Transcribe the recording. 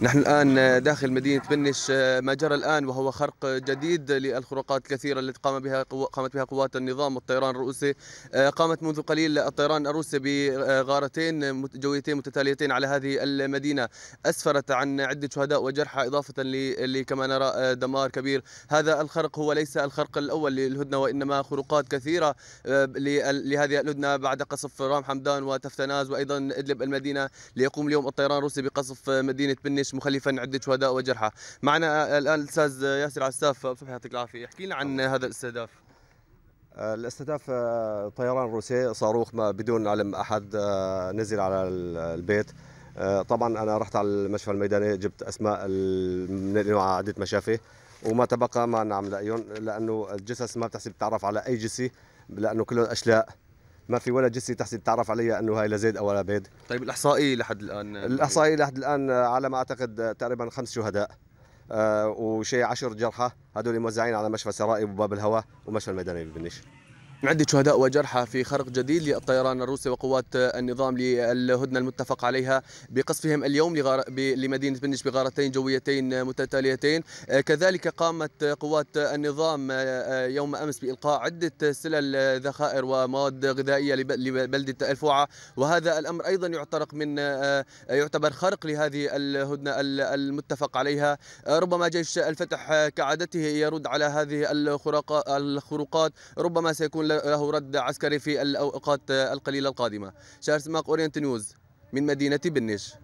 نحن الآن داخل مدينة بنش آه، ما جرى الآن وهو خرق جديد للخروقات الكثيرة التي قام بها قامت بها قوات النظام والطيران الروسي آه، قامت منذ قليل الطيران الروسي بغارتين جويتين متتاليتين على هذه المدينة أسفرت عن عدة شهداء وجرحى إضافة لكما نرى آه، دمار كبير هذا الخرق هو ليس الخرق الأول للهدنة وإنما خروقات كثيرة لهذه الهدنة بعد قصف رام حمدان وتفتناز وأيضا إدلب المدينة ليقوم اليوم الطيران الروسي بقصف مدينة بنش الجيش مخلفا عده شهداء وجرحى معنا الان الاستاذ ياسر عساف صبحي يعطيك العافيه احكي لنا عن هذا الاستهداف آه، الاستهداف آه، طيران روسي صاروخ ما بدون علم احد آه، نزل على البيت طبعا انا رحت على المشفى الميداني جبت اسماء من عده مشافي وما تبقى ما نعمل لأيون لانه الجثث ما بتحسب تعرف على اي جسي لانه كله اشلاء ما في ولا جسي تحسب تعرف علي انه هاي لزيد او لبيد طيب الاحصائي لحد الان يعني الاحصائي لحد الان على ما اعتقد تقريبا خمس شهداء آه، وشيء عشر جرحى هدول موزعين على مشفى سرائي وباب الهواء ومشفى الميداني ببنش عدة شهداء وجرحى في خرق جديد للطيران الروسي وقوات النظام للهدنة المتفق عليها بقصفهم اليوم لغار... ب... لمدينة بنش بغارتين جويتين متتاليتين كذلك قامت قوات النظام يوم أمس بإلقاء عدة سلل ذخائر ومواد غذائية لب... لبلدة الفوعة وهذا الأمر أيضا يعترق من يعتبر خرق لهذه الهدنة المتفق عليها ربما جيش الفتح كعادته يرد على هذه الخرق... الخروقات ربما سيكون سيكون له رد عسكري في الأوقات القليلة القادمة شارس ماق أورينت نيوز من مدينة بنش